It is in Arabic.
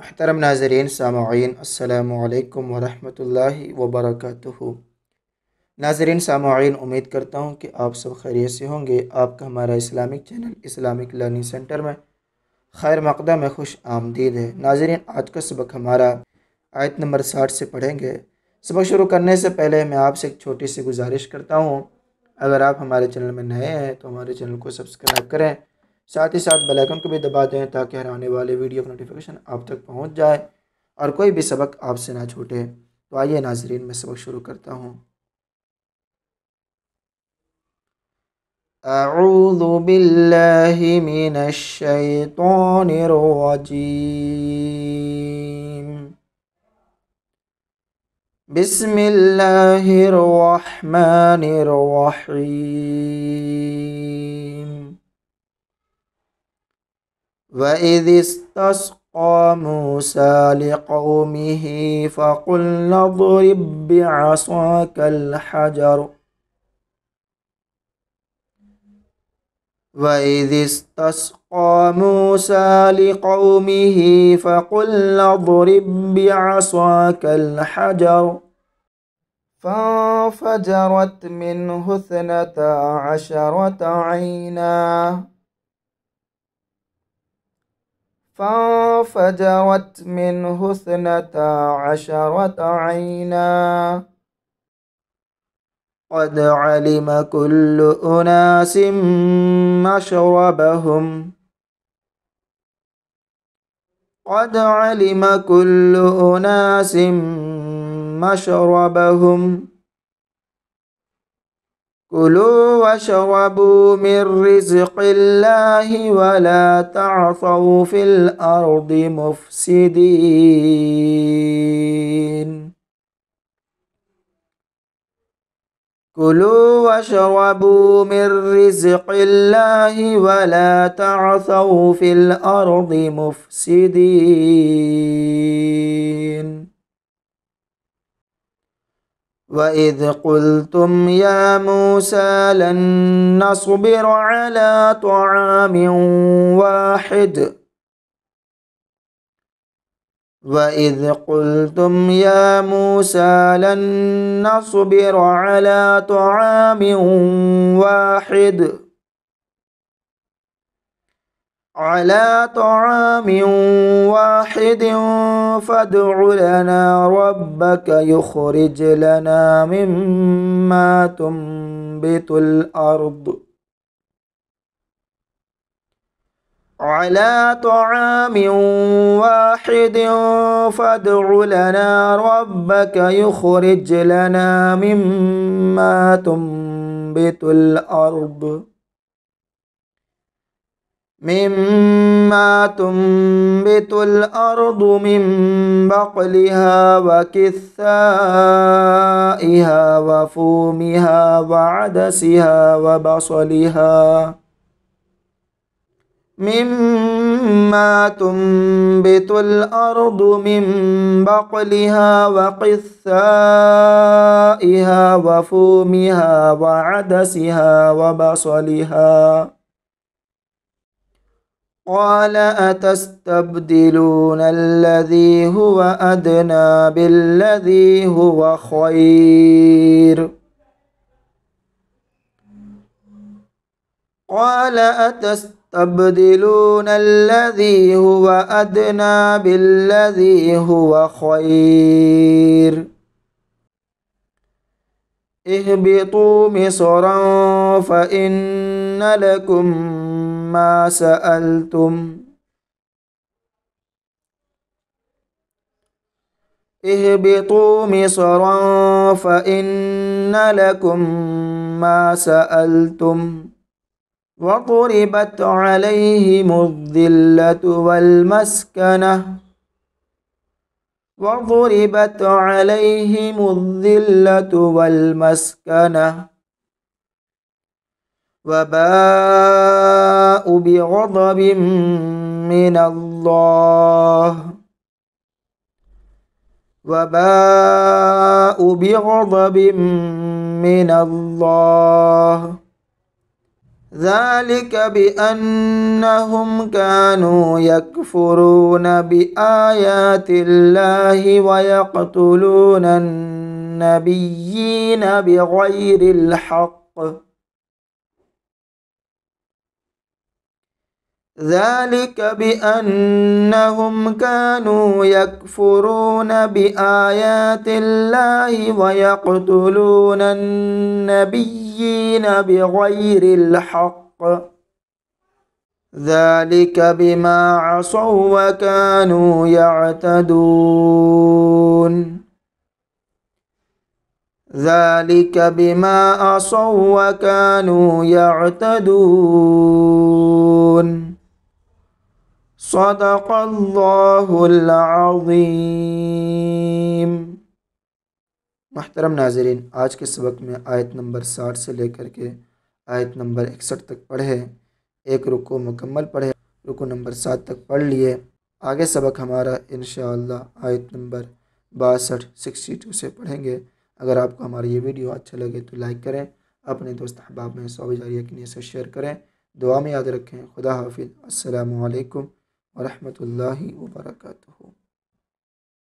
محترم ناظرین سامعین السلام علیکم ورحمۃ اللہ وبرکاتہ ناظرین سامعین امید کرتا ہوں کہ آپ سب خیریت سے ہوں گے آپ کا ہمارا اسلامک چینل اسلامک لرننگ سینٹر میں خیر مقدم میں خوش آمدید ہے ناظرین آج کا سبق ہمارا آیت نمبر ساٹھ سے پڑھیں گے سبق شروع کرنے سے پہلے میں آپ سے ایک چھوٹی سی گزارش کرتا ہوں اگر آپ ہمارے چینل میں نئے ہیں تو ہمارے چینل کو سبسکرائب کریں ساتھ ہی ساتھ بیل آئیکن کو بھی دبا دیں تاکہ ہر آنے والے ویڈیو کا نوٹیفکیشن آپ تک پہنچ جائے اور کوئی بھی سبق آپ سے نہ چھوٹے تو آئیے ناظرین میں سبق شروع کرتا ہوں اعوذ باللہ من الشیطان الرجیم بسم اللہ الرحمن الرحیم وإذ استسقى موسى لقومه فقلنا اضرب بعصاك الحجر وإذ استسقى موسى لقومه فقلنا اضرب بعصاك الحجر فانفجرت منه اثنتا عشرة عيناً فانفجرت منه اثنتا عشرة عينا قد علم كل أناس مشربهم قد علم كل أناس مشربهم كلوا واشربوا من رزق الله ولا تعثوا في الأرض مفسدين كلوا واشربوا من رزق الله ولا تعثوا في الأرض مفسدين وإذ قلتم يا موسى لن نصبر على طعام واحد وإذ قلتم يا موسى لن نصبر على طعام واحد على طعام واحد فادع لنا ربك يخرج لنا مما تنبت الأرض على طعام واحد فادع لنا ربك يخرج لنا مما تنبت الأرض مما تنبت الأرض من بقلها وكثائها وفومها وعدسها وبصلها مما تنبت الأرض من بقلها وقثائها وفومها وعدسها وبصلها قال أتستبدلون الذي هو أدنى بالذي هو خير قال أتستبدلون الذي هو أدنى بالذي هو خير اهبطوا مصرا فإن لكم ما سألتم اهبطوا مصرا فإن لكم ما سألتم وضربت عليهم الذلة والمسكنة وضربت عليهم الذلة والمسكنة وباء بغضب من الله وباء بغضب من الله ذلك بأنهم كانوا يكفرون بآيات الله ويقتلون النبيين بغير الحق ذلك بأنهم كانوا يكفرون بآيات الله ويقتلون النبيين النبيين بغير الحق ذلك بما عصوا وكانوا يعتدون ذلك بما عصوا وكانوا يعتدون صدق الله العظيم محترم ناظرین آج کے سبق میں آیت نمبر ساٹھ سے لے کر کے آیت نمبر اکسٹھ تک پڑھے ایک رکو مکمل پڑھے رکو نمبر سات تک پڑھ لیے آگے سبق ہمارا انشاءاللہ آیت نمبر باسٹھ سکسٹی ٹو سے پڑھیں گے اگر آپ کو ہماری یہ ویڈیو اچھا لگے تو لائک کریں اپنے دوست احباب میں سو کے یقینی سے شیئر کریں دعا میں یاد رکھیں خدا حافظ السلام علیکم ورحمۃ اللہ وبرکاتہ